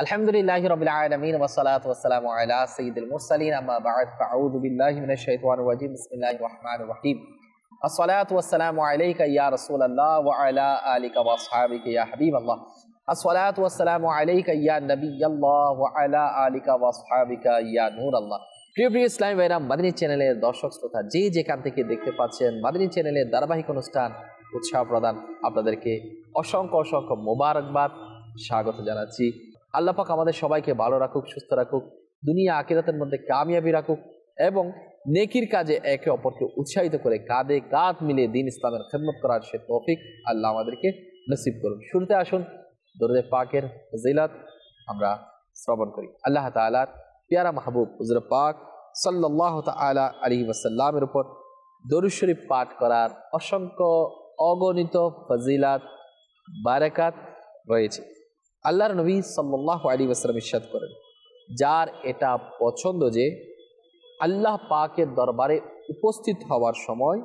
الحمد لله رب العالمين والصلاة والسلام على سيد المرسلين أما بعد فأعوذ بالله من الشيطان الرجيم بسم الله الرحمن الرحيم الصلاة والسلام عليك يا رسول الله وعلى آلك وأصحابك يا حبيب الله الصلاة والسلام عليك يا نبي الله وعلى آلك وأصحابك يا نور الله প্রিয় প্রিয় ইসলামী ভাইরা মাদিনী চ্যানেলের দর্শক শ্রোতা যে যেখান থেকে দেখতে পাচ্ছেন মাদিনী চ্যানেলের ধারাবাহিক অনুষ্ঠান উৎসাহ প্রদান আপনাদেরকে অসংখ্য অসংখ্য মোবারকবাদ স্বাগত জানাচ্ছি আল্লাহ পাক আমাদের সবাইকে ভালো রাখুক সুস্থ রাখুক দুনিয়া আকিরাতের মধ্যে কামিয়াবি রাখুক এবং নেকির কাজে একে অপরকে উৎসাহিত করে কাঁধে কাঁধ মিলিয়ে দিন ইসলামের খেদমত করার সে তফিক আল্লাহ আমাদেরকে নসিব করুন শুরুতে আসুন দরদে পাকের জিলাত আমরা শ্রবণ করি আল্লাহ তালার পিয়ারা মাহবুব হুজর পাক সাল্লাহ তালা আলী ওয়াসাল্লামের উপর শরীফ পাঠ করার অসংখ্য অগণিত ফজিলাত বারেকাত রয়েছে আল্লাহর নবী সাল্লাহ আলী আসলাম ইস্বাদ করেন যার এটা পছন্দ যে আল্লাহ পাকের দরবারে উপস্থিত হওয়ার সময়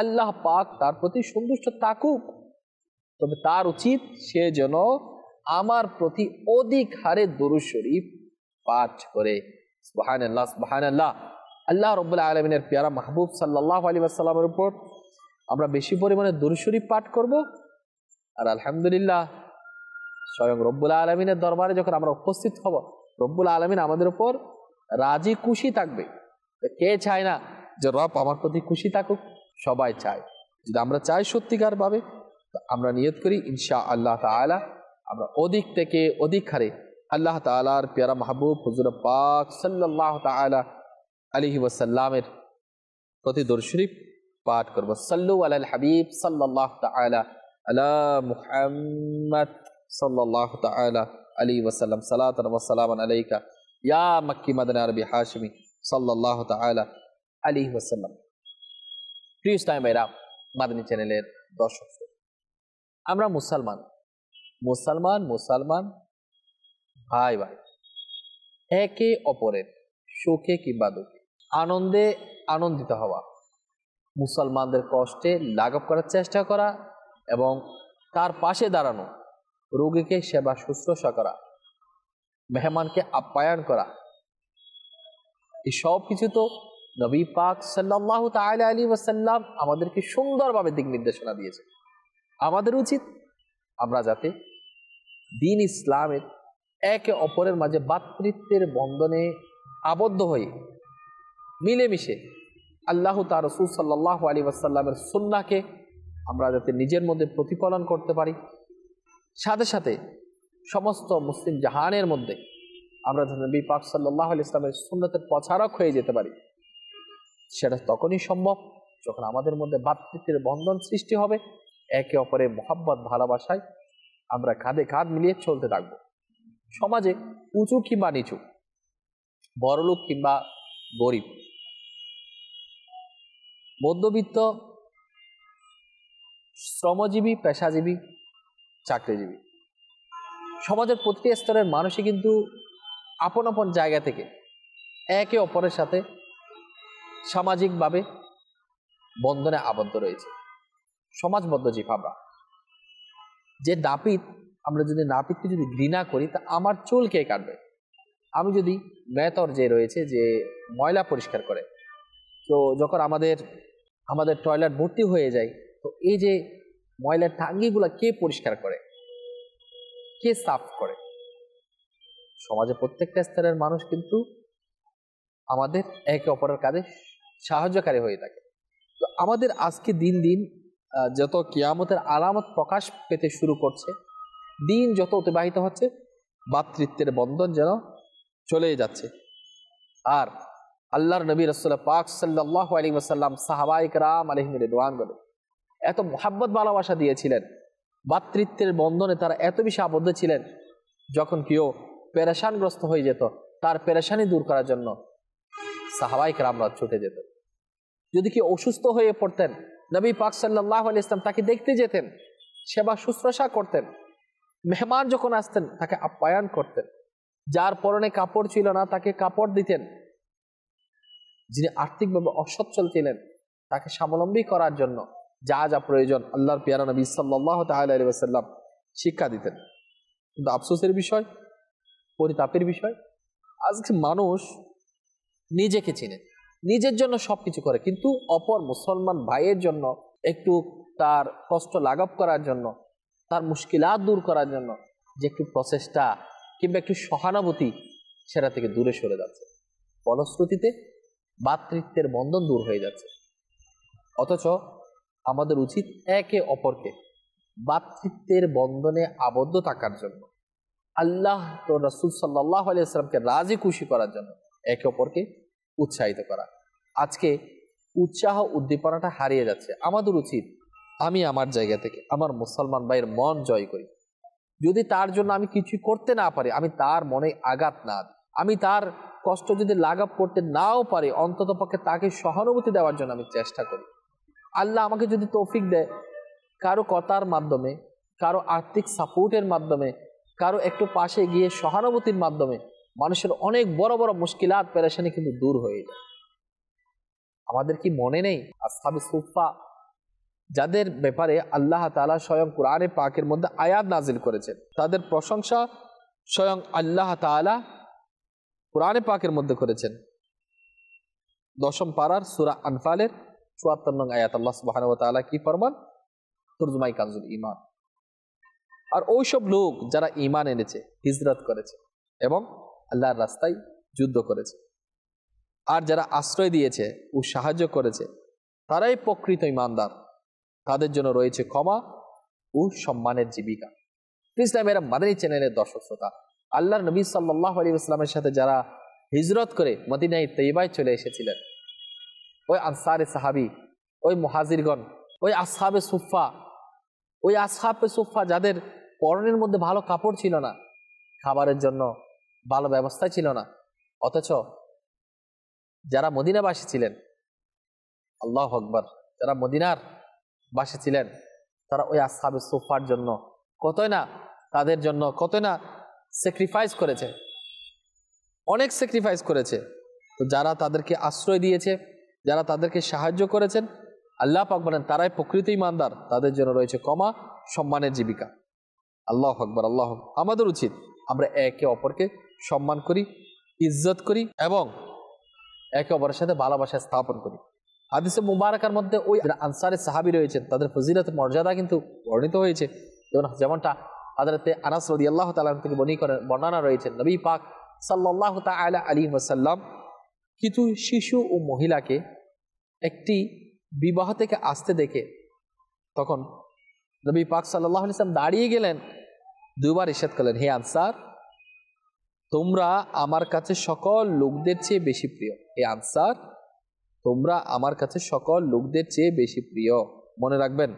আল্লাহ পাক তার প্রতি সন্তুষ্ট থাকুক তবে তার উচিত সে যেন আমার প্রতি অধিক হারে দরু শরীফ পাঠ করে বাহান আল্লাহ বাহান আল্লাহ আল্লাহ রব্বুল্লাহ আলমিনের পেয়ারা মাহবুব সাল্লাহ আলী আসসালামের উপর আমরা বেশি পরিমাণে দরু শরীফ পাঠ করব আর আলহামদুলিল্লাহ স্বয়ং রব্বুল আলমিনের দরবারে যখন আমরা উপস্থিত হব রব্বুল আলমিন আমাদের উপর রাজি খুশি থাকবে কে চায় না যে রব আমার প্রতি খুশি থাকুক সবাই চায় যদি আমরা চাই সত্যিকার ভাবে আমরা নিয়ত করি ইনশা আল্লাহ তালা আমরা অধিক থেকে অধিক হারে আল্লাহ তালার পেয়ারা মাহবুব হজুর পাক সাল্লাহ তালা আলি ওসাল্লামের প্রতি শরীফ পাঠ করবো সাল্লু আল হাবিব সাল্লাহ তালা আল্লাহ মুহাম্মদ সাল্লাহ তালা আলী ওসালাম সালাত ওসালাম আলাইকা ইয়া মক্কি মাদানা আরবি হাশমি সাল্লাহ তালা আলী ওসাল্লাম প্রিয় ইসলাম ভাইরাম মাদানী চ্যানেলের দর্শক আমরা মুসলমান মুসলমান মুসলমান ভাই ভাই একে অপরের শোকে কিংবা দুঃখে আনন্দে আনন্দিত হওয়া মুসলমানদের কষ্টে লাঘব করার চেষ্টা করা এবং তার পাশে দাঁড়ানো রোগীকে সেবা শুশ্রূষা করা মেহমানকে আপ্যায়ন করা এই সব কিছু তো নবী পাক সাল্লাহ তাল আলী ওসাল্লাম আমাদেরকে সুন্দরভাবে দিক নির্দেশনা দিয়েছে আমাদের উচিত আমরা যাতে দিন ইসলামের একে অপরের মাঝে বাতৃত্বের বন্ধনে আবদ্ধ হয়ে মিলেমিশে আল্লাহ তার রসুল সাল্লাহ আলী ওয়াসাল্লামের সুন্নাকে আমরা যাতে নিজের মধ্যে প্রতিফলন করতে পারি সাথে সাথে সমস্ত মুসলিম জাহানের মধ্যে আমরা নবী পাক সাল্লাহ ইসলামের সুন্নতের প্রচারক হয়ে যেতে পারি সেটা তখনই সম্ভব যখন আমাদের মধ্যে ভাতৃত্বের বন্ধন সৃষ্টি হবে একে অপরে মহাব্বত ভালোবাসায় আমরা কাঁধে কাঁধ মিলিয়ে চলতে থাকব সমাজে উঁচু কিংবা নিচু বড়লোক কিংবা গরিব মধ্যবিত্ত শ্রমজীবী পেশাজীবী চাকরিজীবী সমাজের প্রতিটি স্তরের মানুষই কিন্তু আপন আপন জায়গা থেকে একে অপরের সাথে সামাজিকভাবে বন্ধনে আবদ্ধ রয়েছে সমাজবদ্ধ জীব আমরা যে নাপিত আমরা যদি নাপিতকে যদি ঘৃণা করি তা আমার চুল কে কাটবে আমি যদি মেতর যে রয়েছে যে ময়লা পরিষ্কার করে তো যখন আমাদের আমাদের টয়লেট ভর্তি হয়ে যায় তো এই যে ময়লার টাঙ্গিগুলা কে পরিষ্কার করে কে সাফ করে সমাজে প্রত্যেকটা স্তরের মানুষ কিন্তু আমাদের একে অপরের কাজে সাহায্যকারী হয়ে থাকে তো আমাদের আজকে দিন দিন যত কিয়ামতের আলামত প্রকাশ পেতে শুরু করছে দিন যত অতিবাহিত হচ্ছে ভাতৃত্বের বন্ধন যেন চলে যাচ্ছে আর আল্লাহর নবী রসোল্লা পাক সাল্লাহ আলী সাল্লাম সাহাবাইক রাম আলহিম রেদওয়ান বলে এত মোহাব্বত ভালোবাসা দিয়েছিলেন ভাতৃত্বের বন্ধনে তারা এত বেশি আবদ্ধ ছিলেন যখন কেউ পেরেশানগ্রস্ত হয়ে যেত তার পেরেশানি দূর করার জন্য সাহাবাইকে আমরা ছুটে যেত যদি কি অসুস্থ হয়ে পড়তেন নবী পাক সাল্লাহ আলি ইসলাম তাকে দেখতে যেতেন সেবা শুশ্রূষা করতেন মেহমান যখন আসতেন তাকে আপ্যায়ন করতেন যার পরনে কাপড় ছিল না তাকে কাপড় দিতেন যিনি আর্থিকভাবে অসচ্ছল ছিলেন তাকে স্বাবলম্বী করার জন্য যা যা প্রয়োজন আল্লাহর পিয়ারা নবী সাল্লাহ তাল্লাম শিক্ষা দিতেন কিন্তু আফসোসের বিষয় পরিতাপের বিষয় আজকে মানুষ নিজেকে চিনে নিজের জন্য সব কিছু করে কিন্তু অপর মুসলমান ভাইয়ের জন্য একটু তার কষ্ট লাঘব করার জন্য তার মুশকিলাত দূর করার জন্য যে একটু প্রচেষ্টা কিংবা একটু সহানুভূতি সেটা থেকে দূরে সরে যাচ্ছে ফলশ্রুতিতে ভাতৃত্বের বন্ধন দূর হয়ে যাচ্ছে অথচ আমাদের উচিত একে অপরকে বাতৃত্বের বন্ধনে আবদ্ধ থাকার জন্য আল্লাহ তো রসুল সাল্লাহ আলিয়াকে রাজি খুশি করার জন্য একে অপরকে উৎসাহিত করা আজকে উৎসাহ উদ্দীপনাটা হারিয়ে যাচ্ছে আমাদের উচিত আমি আমার জায়গা থেকে আমার মুসলমান ভাইয়ের মন জয় করি যদি তার জন্য আমি কিছু করতে না পারি আমি তার মনে আঘাত না আমি তার কষ্ট যদি লাগাপ করতে নাও পারি অন্তত পক্ষে তাকে সহানুভূতি দেওয়ার জন্য আমি চেষ্টা করি আল্লাহ আমাকে যদি তৌফিক দেয় কারো কথার মাধ্যমে কারো আর্থিক সাপোর্টের মাধ্যমে কারো একটু পাশে গিয়ে সহানুভূতির মাধ্যমে মানুষের অনেক বড় বড় মুশকিলাত পেরেশানি কিন্তু দূর হয়ে যায় আমাদের কি মনে নেই আসাবি সুফা যাদের ব্যাপারে আল্লাহ তালা স্বয়ং কোরআনে পাকের মধ্যে আয়াত নাজিল করেছেন তাদের প্রশংসা স্বয়ং আল্লাহ তালা কোরআনে পাকের মধ্যে করেছেন দশম পাড়ার সুরা আনফালের চুয়াত্তর নং আয়াত আল্লাহ সুবাহান তালা কি ফরমান তরজমাই কানজুল ইমান আর ওইসব লোক যারা ইমান এনেছে হিজরত করেছে এবং আল্লাহর রাস্তায় যুদ্ধ করেছে আর যারা আশ্রয় দিয়েছে ও সাহায্য করেছে তারাই প্রকৃত ইমানদার তাদের জন্য রয়েছে ক্ষমা ও সম্মানের জীবিকা ইসলামের মাদানী চ্যানেলের দর্শক শ্রোতা নবী সাল্লাহ আলী ইসলামের সাথে যারা হিজরত করে মদিনাই তৈবায় চলে এসেছিলেন ওই আনসারে সাহাবি ওই মহাজিরগণ ওই আসহাবে সুফা ওই আসহাবে সুফা যাদের পরনের মধ্যে ভালো কাপড় ছিল না খাবারের জন্য ভালো ব্যবস্থা ছিল না অথচ যারা মদিনাবাসী ছিলেন আল্লাহ আকবর যারা মদিনার বাসী ছিলেন তারা ওই আসহাবে সুফার জন্য কতই না তাদের জন্য কতই না স্যাক্রিফাইস করেছে অনেক স্যাক্রিফাইস করেছে তো যারা তাদেরকে আশ্রয় দিয়েছে যারা তাদেরকে সাহায্য করেছেন আল্লাহ পাক বলেন তারাই প্রকৃতি ইমানদার তাদের জন্য রয়েছে কমা সম্মানের জীবিকা আল্লাহ আকবর আল্লাহ আমাদের উচিত আমরা একে অপরকে সম্মান করি ইজ্জত করি এবং একে অপরের সাথে ভালোবাসা স্থাপন করি আদিসে মুবারকার মধ্যে ওই আনসারের সাহাবি রয়েছেন তাদের ফজিলত মর্যাদা কিন্তু বর্ণিত হয়েছে যেমনটা আদালতে আনাস রদি আল্লাহ তালাম থেকে বনি করেন বর্ণনা রয়েছেন নবী পাক সাল্লাহ তালা আলী ওসাল্লাম কিছু শিশু ও মহিলাকে একটি বিবাহ থেকে আসতে দেখে তখন নবী পাক সাল্লাহ ইসলাম দাঁড়িয়ে গেলেন দুবার ইসাদ করলেন হে আনসার তোমরা আমার কাছে সকল লোকদের চেয়ে বেশি প্রিয় হে আনসার তোমরা আমার কাছে সকল লোকদের চেয়ে বেশি প্রিয় মনে রাখবেন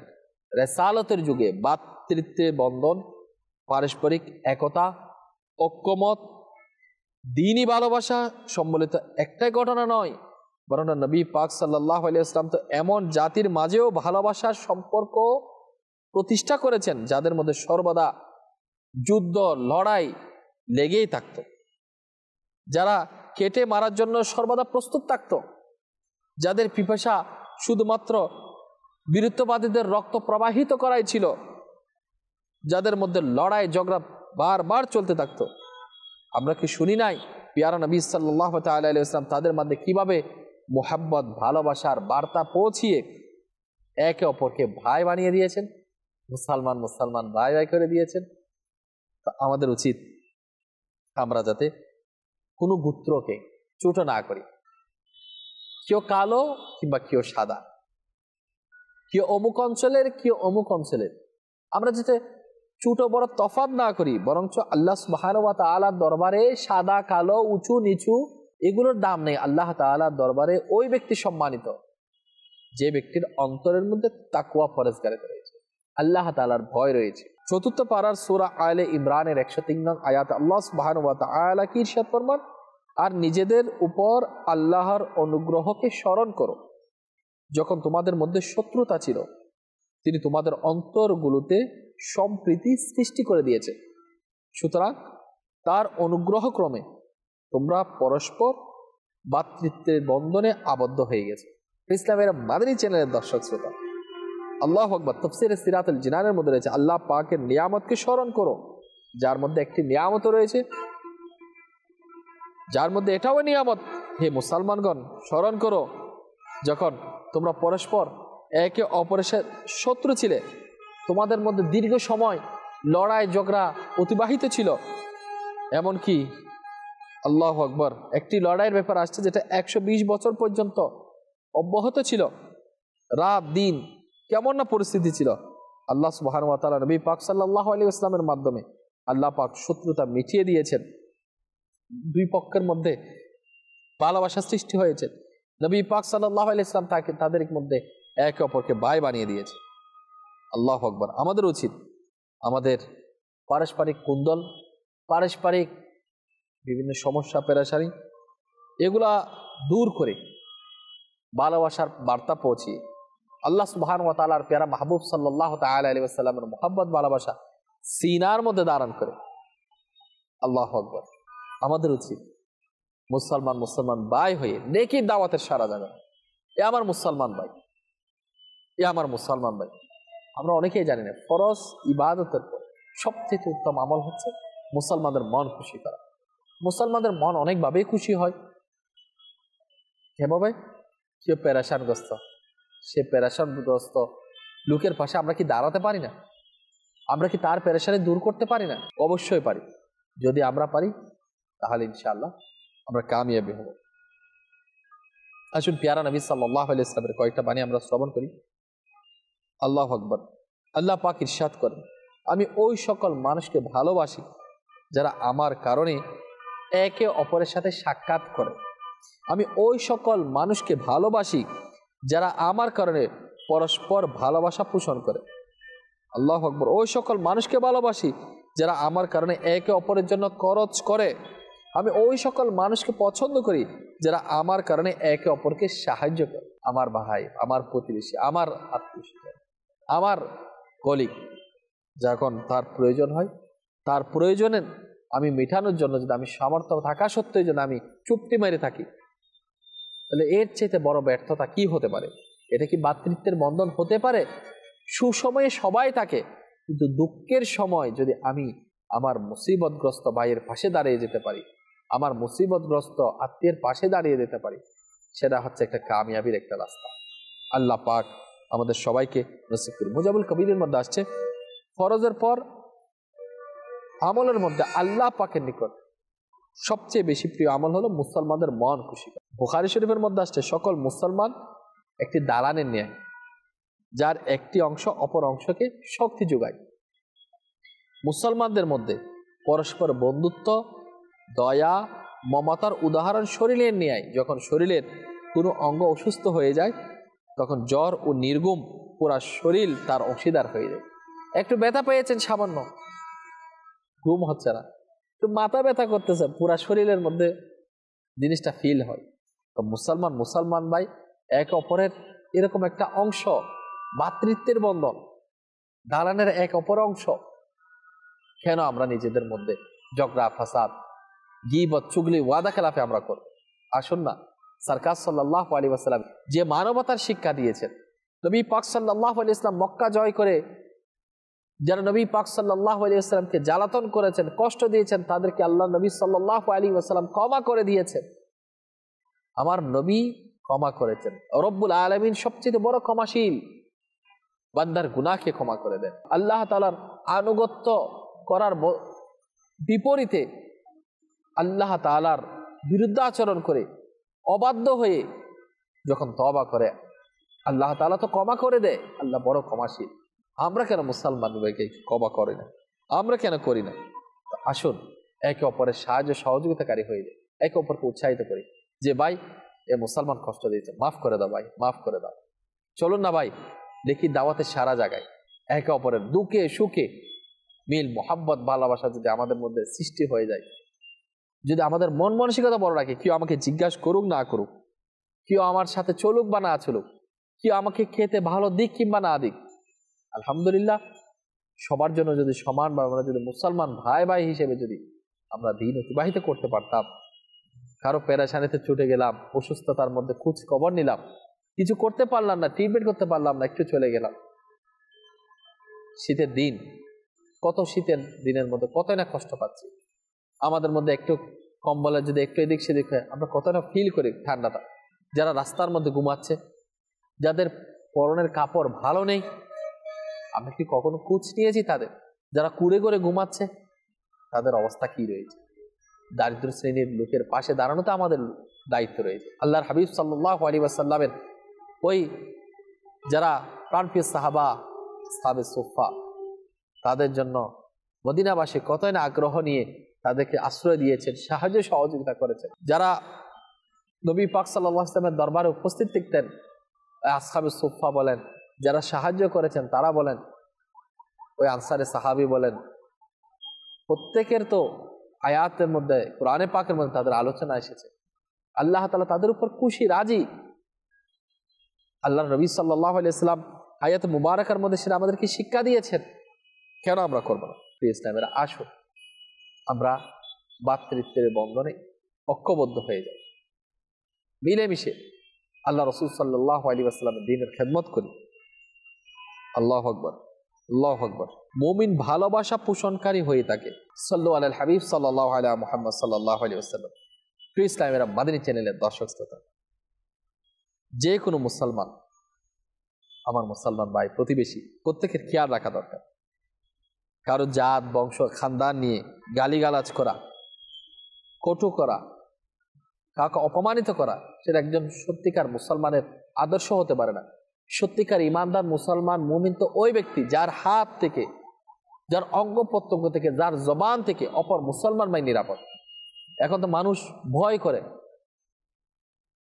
রেসালতের যুগে বাতৃত্বের বন্ধন পারস্পরিক একতা ঐক্যমত দিনই ভালোবাসা সম্বলিত একটাই ঘটনা নয় বরণা নবী পাক সাল্লাহ আলিয়াস্লাম তো এমন জাতির মাঝেও ভালোবাসার সম্পর্ক প্রতিষ্ঠা করেছেন যাদের মধ্যে সর্বদা যুদ্ধ লড়াই লেগেই থাকত যারা কেটে মারার জন্য সর্বদা প্রস্তুত থাকত যাদের পিপাসা শুধুমাত্র বীরত্ববাদীদের রক্ত প্রবাহিত করাই ছিল যাদের মধ্যে লড়াই ঝগড়া বারবার চলতে থাকতো আমরা কি শুনি নাই পিয়ারা নবী সাল্লাহ তাল্লাহ ইসলাম তাদের মধ্যে কিভাবে মোহাব্বত ভালোবাসার বার্তা পৌঁছিয়ে একে অপরকে ভাই বানিয়ে দিয়েছেন মুসলমান মুসলমান ভাই ভাই করে দিয়েছেন তা আমাদের উচিত আমরা যাতে কোনো গুত্রকে চুটো না করি কেউ কালো কিংবা কেউ সাদা কেউ অমুক অঞ্চলের কেউ অমুক অঞ্চলের আমরা যাতে চুটো বড় তফাত না করি বরঞ্চ আল্লাহ আলার দরবারে সাদা কালো উঁচু নিচু এগুলোর দাম নেই আল্লাহ তালার দরবারে ওই ব্যক্তি সম্মানিত যে ব্যক্তির অন্তরের মধ্যে তাকুয়া ফরেজগারিতা রয়েছে আল্লাহ তালার ভয় রয়েছে চতুর্থ পাড়ার সুরা আয়লে ইমরানের একশো তিন নং আয়াত আল্লাহ আয়লা কি ঈর্ষাদ ফরমান আর নিজেদের উপর আল্লাহর অনুগ্রহকে স্মরণ করো যখন তোমাদের মধ্যে শত্রুতা ছিল তিনি তোমাদের অন্তরগুলোতে সম্প্রীতি সৃষ্টি করে দিয়েছে সুতরাং তার অনুগ্রহক্রমে তোমরা পরস্পর ভাতৃত্বের বন্ধনে আবদ্ধ হয়ে গেছে ইসলামের মাদানী চ্যানেলের দর্শক শ্রোতা আল্লাহ আকবর তফসির সিরাতুল জিনানের মধ্যে রয়েছে আল্লাহ পাকের নিয়ামতকে স্মরণ করো যার মধ্যে একটি নিয়ামত রয়েছে যার মধ্যে এটাও নিয়ামত হে মুসলমানগণ স্মরণ করো যখন তোমরা পরস্পর একে অপরেশের শত্রু ছিলে তোমাদের মধ্যে দীর্ঘ সময় লড়াই ঝগড়া অতিবাহিত ছিল এমন কি আল্লাহ আকবর একটি লড়াইয়ের ব্যাপার আসছে যেটা একশো বছর পর্যন্ত অব্যাহত ছিল রাত দিন কেমন না পরিস্থিতি ছিল আল্লাহ সুবাহানুয়াতালা নবী পাক সাল্লাহ আলী ইসলামের মাধ্যমে আল্লাহ পাক শত্রুতা মিটিয়ে দিয়েছেন দুই পক্ষের মধ্যে ভালোবাসা সৃষ্টি হয়েছে নবী পাক সাল্লাহ আলী ইসলাম তাকে তাদের মধ্যে একে অপরকে বাই বানিয়ে দিয়েছে আল্লাহ আকবর আমাদের উচিত আমাদের পারস্পরিক কুন্দল পারস্পরিক বিভিন্ন সমস্যা পেরাসারি এগুলা দূর করে ভালোবাসার বার্তা পৌঁছিয়ে আল্লাহ সুবাহান ও তালার পেয়ারা মাহবুব সাল্লাহ তাল আলী আসসালামের মোহাম্মদ ভালোবাসা সিনার মধ্যে দারণ করে আল্লাহ আকবর আমাদের উচিত মুসলমান মুসলমান ভাই হয়ে নেকি দাওয়াতের সারা জাগান এ আমার মুসলমান ভাই এ আমার মুসলমান ভাই আমরা অনেকেই জানি না ফরজ ইবাদতের পর সবথেকে উত্তম আমল হচ্ছে মুসলমানদের মন খুশি করা মুসলমানদের মন অনেকভাবেই খুশি হয় হে বাবাই কেউ প্যারাসানগ্রস্ত সে প্যারাসানগ্রস্ত লোকের পাশে আমরা কি দাঁড়াতে পারি না আমরা কি তার প্যারেশানি দূর করতে পারি না অবশ্যই পারি যদি আমরা পারি তাহলে ইনশাল্লাহ আমরা কামিয়াবি হব আসুন পিয়ারা নবী সাল্লাহামের কয়েকটা বাণী আমরা শ্রবণ করি আল্লাহ আকবর আল্লাহ পাক ইরশাদ করেন আমি ওই সকল মানুষকে ভালোবাসি যারা আমার কারণে একে অপরের সাথে সাক্ষাৎ করে আমি ওই সকল মানুষকে ভালোবাসি যারা আমার কারণে পরস্পর ভালোবাসা পোষণ করে আল্লাহ আকবর ওই সকল মানুষকে ভালোবাসি যারা আমার কারণে একে অপরের জন্য খরচ করে আমি ওই সকল মানুষকে পছন্দ করি যারা আমার কারণে একে অপরকে সাহায্য করে আমার ভাই আমার প্রতিবেশী আমার আত্মীয় আমার কলিগ যখন তার প্রয়োজন হয় তার প্রয়োজনে আমি মেটানোর জন্য যদি আমি সামর্থ্য থাকা সত্ত্বেও যেন আমি চুপটি মেরে থাকি তাহলে এর চাইতে বড় ব্যর্থতা কি হতে পারে এটা কি মাতৃত্বের বন্ধন হতে পারে সুসময়ে সবাই থাকে কিন্তু দুঃখের সময় যদি আমি আমার মুসিবতগ্রস্ত ভাইয়ের পাশে দাঁড়িয়ে যেতে পারি আমার মুসিবতগ্রস্ত আত্মীয়ের পাশে দাঁড়িয়ে যেতে পারি সেটা হচ্ছে একটা কামিয়াবির একটা রাস্তা আল্লাহ পাক আমাদের সবাইকে নসিব করি মুজাবুল কবিরের মধ্যে আসছে ফরজের পর আমলের মধ্যে আল্লাহ পাকের নিকট সবচেয়ে বেশি প্রিয় আমল হলো মুসলমানদের মন খুশি বুখারি শরীফের মধ্যে আসছে সকল মুসলমান একটি দালানের ন্যায় যার একটি অংশ অপর অংশকে শক্তি যোগায় মুসলমানদের মধ্যে পরস্পর বন্ধুত্ব দয়া মমতার উদাহরণ শরীরের ন্যায় যখন শরীরের কোনো অঙ্গ অসুস্থ হয়ে যায় তখন জ্বর ও নির্গম পুরা শরীর তার অংশীদার হয়ে যায় একটু ব্যথা পেয়েছেন সামান্য ঘুম হচ্ছে না একটু মাথা ব্যথা করতেছে পুরা শরীরের মধ্যে জিনিসটা ফিল হয় তো মুসলমান মুসলমান ভাই এক অপরের এরকম একটা অংশ মাতৃত্বের বন্ধন দালানের এক অপর অংশ কেন আমরা নিজেদের মধ্যে ঝগড়া ফাসাদ গিবত চুগলি ওয়াদা খেলাফে আমরা করব আসুন না সরকার সাল্লাহ আলী আসসালাম যে মানবতার শিক্ষা দিয়েছেন নবী পাক সাল্লাহ আলী ইসলাম মক্কা জয় করে যারা নবী পাক সাল্লাহ আলী আসসালামকে জ্বালাতন করেছেন কষ্ট দিয়েছেন তাদেরকে আল্লাহ নবী সাল্লাহ আলী আসসালাম ক্ষমা করে দিয়েছেন আমার নবী ক্ষমা করেছেন রব্বুল আলমিন সবচেয়ে বড় ক্ষমাশীল বান্দার গুনাকে ক্ষমা করে দেন আল্লাহ তালার আনুগত্য করার বিপরীতে আল্লাহ তালার বিরুদ্ধাচরণ করে অবাধ্য হয়ে যখন তবা করে আল্লাহ তালা তো ক্ষমা করে দেয় আল্লাহ বড় ক্ষমাশীল আমরা কেন মুসলমান ভাইকে কবা করি না আমরা কেন করি না আসুন একে অপরের সাহায্য সহযোগিতাকারী হয়ে যায় একে অপরকে উৎসাহিত করি যে ভাই এ মুসলমান কষ্ট দিয়েছে মাফ করে দাও ভাই মাফ করে দাও চলুন না ভাই দেখি দাওয়াতে সারা জায়গায় একে অপরের দুঃখে সুখে মিল মোহাম্মত ভালোবাসা যদি আমাদের মধ্যে সৃষ্টি হয়ে যায় যদি আমাদের মন মানসিকতা বড় রাখে কেউ আমাকে জিজ্ঞাসা করুক না করুক কেউ আমার সাথে চলুক বা না চলুক কেউ আমাকে খেতে ভালো দিক কিংবা না দিক আলহামদুলিল্লাহ সবার জন্য যদি সমান বা আমরা যদি মুসলমান ভাই ভাই হিসেবে যদি আমরা দিন অতিবাহিত করতে পারতাম কারো প্যারাসানিতে ছুটে গেলাম অসুস্থতার মধ্যে খুঁজ খবর নিলাম কিছু করতে পারলাম না ট্রিটমেন্ট করতে পারলাম না একটু চলে গেলাম শীতের দিন কত শীতের দিনের মধ্যে কতই না কষ্ট পাচ্ছি আমাদের মধ্যে একটু কম্বলের যদি একটু এদিক সেদিক হয় আমরা কত না ফিল করি ঠান্ডাটা যারা রাস্তার মধ্যে ঘুমাচ্ছে যাদের পরনের কাপড় ভালো নেই আমরা কি কখনো খোঁজ নিয়েছি তাদের যারা কুড়ে করে ঘুমাচ্ছে তাদের অবস্থা কি রয়েছে দারিদ্র শ্রেণীর লোকের পাশে দাঁড়ানো তো আমাদের দায়িত্ব রয়েছে আল্লাহর হাবিব সাল্লাহ ওই যারা প্রাণফির সাহাবা সাবে সোফা তাদের জন্য মদিনাবাসী কতই না আগ্রহ নিয়ে তাদেরকে আশ্রয় দিয়েছেন সাহায্য সহযোগিতা করেছেন যারা নবী পাক সাল্লাহ ইসলামের দরবারে উপস্থিত থাকতেন আসহাবে সোফা বলেন যারা সাহায্য করেছেন তারা বলেন ওই আনসারে সাহাবি বলেন প্রত্যেকের তো আয়াতের মধ্যে কোরআনে পাকের মধ্যে তাদের আলোচনা এসেছে আল্লাহ তালা তাদের উপর খুশি রাজি আল্লাহ নবী সাল্লাহ আলিয়াল্লাম আয়াত মুবারকের মধ্যে সেটা আমাদেরকে শিক্ষা দিয়েছেন কেন আমরা করবো না প্রিয় ইসলামের আসুন আমরা বাতৃত্বের বন্ধনে ঐক্যবদ্ধ হয়ে যাই মিলেমিশে আল্লাহ রসুল সাল্লাহ আলী আসসালামের দিনের খেদমত করি আল্লাহ আকবর আল্লাহ আকবর মমিন ভালোবাসা পোষণকারী হয়ে থাকে সাল্লু আল হাবিব সাল্লাহ আলা মোহাম্মদ সাল্লাহ আলী আসসালাম প্রিয় ইসলামের মাদিনী চ্যানেলের দর্শক শ্রোতা যে কোনো মুসলমান আমার মুসলমান ভাই প্রতিবেশী প্রত্যেকের খেয়াল রাখা দরকার কারো জাত বংশ খানদান নিয়ে গালিগালাজ করা কটু করা কাউকে অপমানিত করা সেটা একজন সত্যিকার মুসলমানের আদর্শ হতে পারে না সত্যিকার ইমানদার মুসলমান মুমিন তো ওই ব্যক্তি যার হাত থেকে যার অঙ্গ প্রত্যঙ্গ থেকে যার জবান থেকে অপর মুসলমান ভাই নিরাপদ এখন তো মানুষ ভয় করে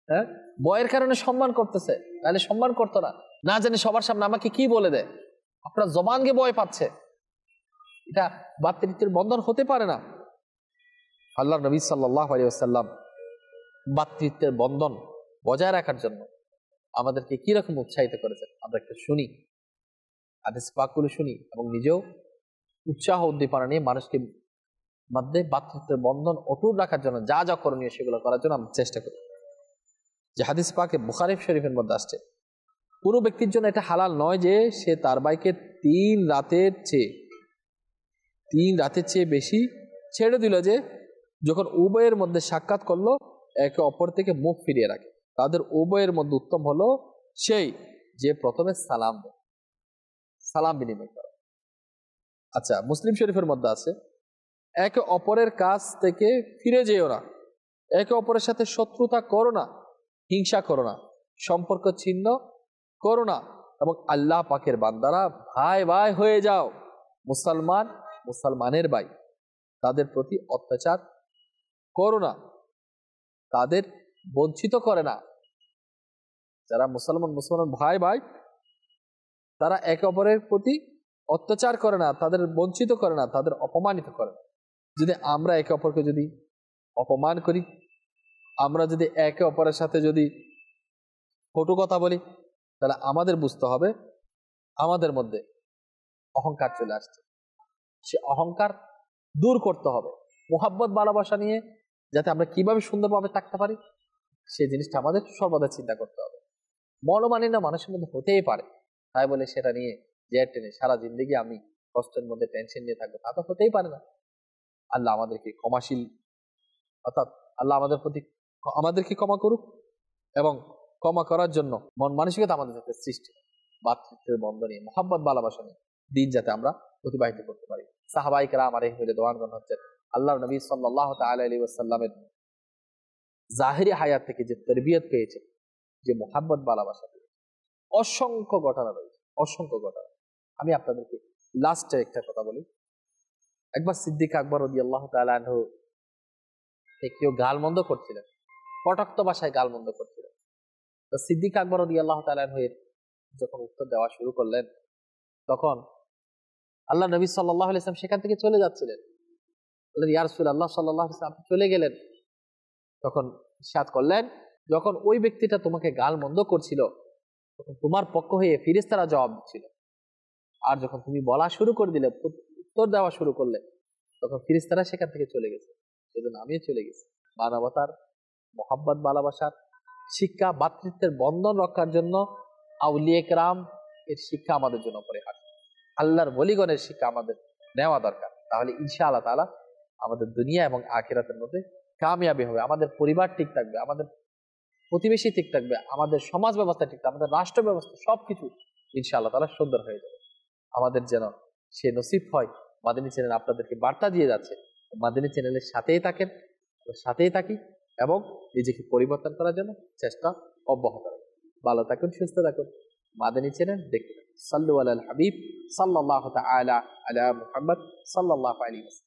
হ্যাঁ ভয়ের কারণে সম্মান করতেছে তাহলে সম্মান করতো না না জানি সবার সামনে আমাকে কি বলে দেয় আপনার জবানকে ভয় পাচ্ছে এটা বাতৃত্বের বন্ধন হতে পারে না আল্লাহ নবী সাল্লাহ আলিয়া সাল্লাম বাতৃত্বের বন্ধন বজায় রাখার জন্য আমাদেরকে কিরকম উৎসাহিত করেছেন আমরা একটু শুনি আদেশ পাকগুলো শুনি এবং নিজেও উৎসাহ উদ্দীপনা নিয়ে মানুষকে মধ্যে বাধ্যত্বের বন্ধন অটুট রাখার জন্য যা যা করণীয় সেগুলো করার জন্য আমরা চেষ্টা করি যে হাদিস পাকে বুখারিফ শরীফের মধ্যে আসছে কোনো ব্যক্তির জন্য এটা হালাল নয় যে সে তার বাইকে তিন রাতের চেয়ে তিন রাতের চেয়ে বেশি ছেড়ে দিল যে যখন উভয়ের মধ্যে সাক্ষাৎ করলো একে অপর থেকে মুখ ফিরিয়ে রাখে তাদের উভয়ের মধ্যে উত্তম হলো সেই যে প্রথমে সালাম সালাম বিনিময় করে আচ্ছা মুসলিম শরীফের মধ্যে আছে একে অপরের কাছ থেকে ফিরে যেও না একে অপরের সাথে শত্রুতা করো না হিংসা করো না সম্পর্ক ছিন্ন করো না এবং আল্লাহ পাকের বান্দারা ভাই ভাই হয়ে যাও মুসলমান মুসলমানের ভাই তাদের প্রতি অত্যাচার করো না তাদের বঞ্চিত করে না যারা মুসলমান মুসলমান ভাই ভাই তারা একে অপরের প্রতি অত্যাচার করে না তাদের বঞ্চিত করে না তাদের অপমানিত করে না যদি আমরা একে অপরকে যদি অপমান করি আমরা যদি একে অপরের সাথে যদি ফটো কথা বলি তাহলে আমাদের বুঝতে হবে আমাদের মধ্যে অহংকার চলে আসছে সে অহংকার দূর করতে হবে মোহাব্বত ভালোবাসা নিয়ে যাতে আমরা কিভাবে সুন্দরভাবে থাকতে পারি সেই জিনিসটা আমাদের সর্বদা চিন্তা করতে হবে মনোমালিন্য মানুষের মধ্যে হতেই পারে তাই বলে সেটা নিয়ে জেয়ার টেনে সারা জিন্দগি আমি কষ্টের মধ্যে টেনশন নিয়ে থাকবো তা তো হতেই পারে না আল্লাহ আমাদেরকে ক্ষমাশীল অর্থাৎ আল্লাহ আমাদের প্রতি আমাদেরকে ক্ষমা করুক এবং ক্ষমা করার জন্য মন মানসিকতা আমাদের সাথে সৃষ্টি বাতৃত্বের বন্ধনে মোহাম্মদ ভালোবাসা নিয়ে দিন যাতে আমরা অতিবাহিত করতে পারি সাহাবাইকেরা আমার এই হইলে দোয়ান হচ্ছে আল্লাহ নবী সাল্লাহ তাল্লামের জাহেরি হায়াত থেকে যে তরবিয়ত পেয়েছে যে মোহাম্মদ ভালোবাসা পেয়েছে অসংখ্য ঘটনা রয়েছে অসংখ্য ঘটনা আমি আপনাদেরকে লাস্টে একটা কথা বলি একবার সিদ্দিক আকবর রদি আল্লাহ তালহ কেউ গালমন্দ করছিলেন কটাক্ত বাসায় গালমন্দ করছিলেন তো সিদ্দিক আকবর রদি আল্লাহ তালু এর যখন উত্তর দেওয়া শুরু করলেন তখন আল্লাহ নবী সাল্লাহ ইসলাম সেখান থেকে চলে যাচ্ছিলেন ইয়ারসুল আল্লাহ সাল্লাহ আপনি চলে গেলেন তখন সাত করলেন যখন ওই ব্যক্তিটা তোমাকে গাল মন্দ করছিল তখন তোমার পক্ষ হয়ে ফিরিস্তারা জবাব দিচ্ছিল আর যখন তুমি বলা শুরু করে দিলে উত্তর দেওয়া শুরু করলে তখন ফিরিস্তারা সেখান থেকে চলে গেছে সেজন্য আমিও চলে গেছি মানবতার মোহাব্বত ভালোবাসার শিক্ষা ভাতৃত্বের বন্ধন রক্ষার জন্য আউলিয়েকরাম এর শিক্ষা আমাদের জন্য পরে পরিহার আল্লাহর বলিগণের শিক্ষা আমাদের নেওয়া দরকার তাহলে ইনশা আল্লাহ তালা আমাদের দুনিয়া এবং আখেরাতের মধ্যে কামিয়াবি হবে আমাদের পরিবার ঠিক থাকবে আমাদের প্রতিবেশী ঠিক থাকবে আমাদের সমাজ ব্যবস্থা ঠিক থাকবে আমাদের রাষ্ট্র ব্যবস্থা সবকিছু ইনশাআল্লাহ তালা সুন্দর হয়ে যাবে আমাদের যেন সে নসিব হয় মাদিনী চ্যানেল আপনাদেরকে বার্তা দিয়ে যাচ্ছে মাদিনী চ্যানেলের সাথেই থাকেন সাথেই থাকি এবং নিজেকে পরিবর্তন করার জন্য চেষ্টা অব্যাহত রাখি ভালো থাকুন সুস্থ থাকুন মাদিনী চ্যানেল দেখতে থাকুন সাল্লু আল হাবিব সাল্লাহ আলা আলা মুহাম্মদ সাল্লাহ আলী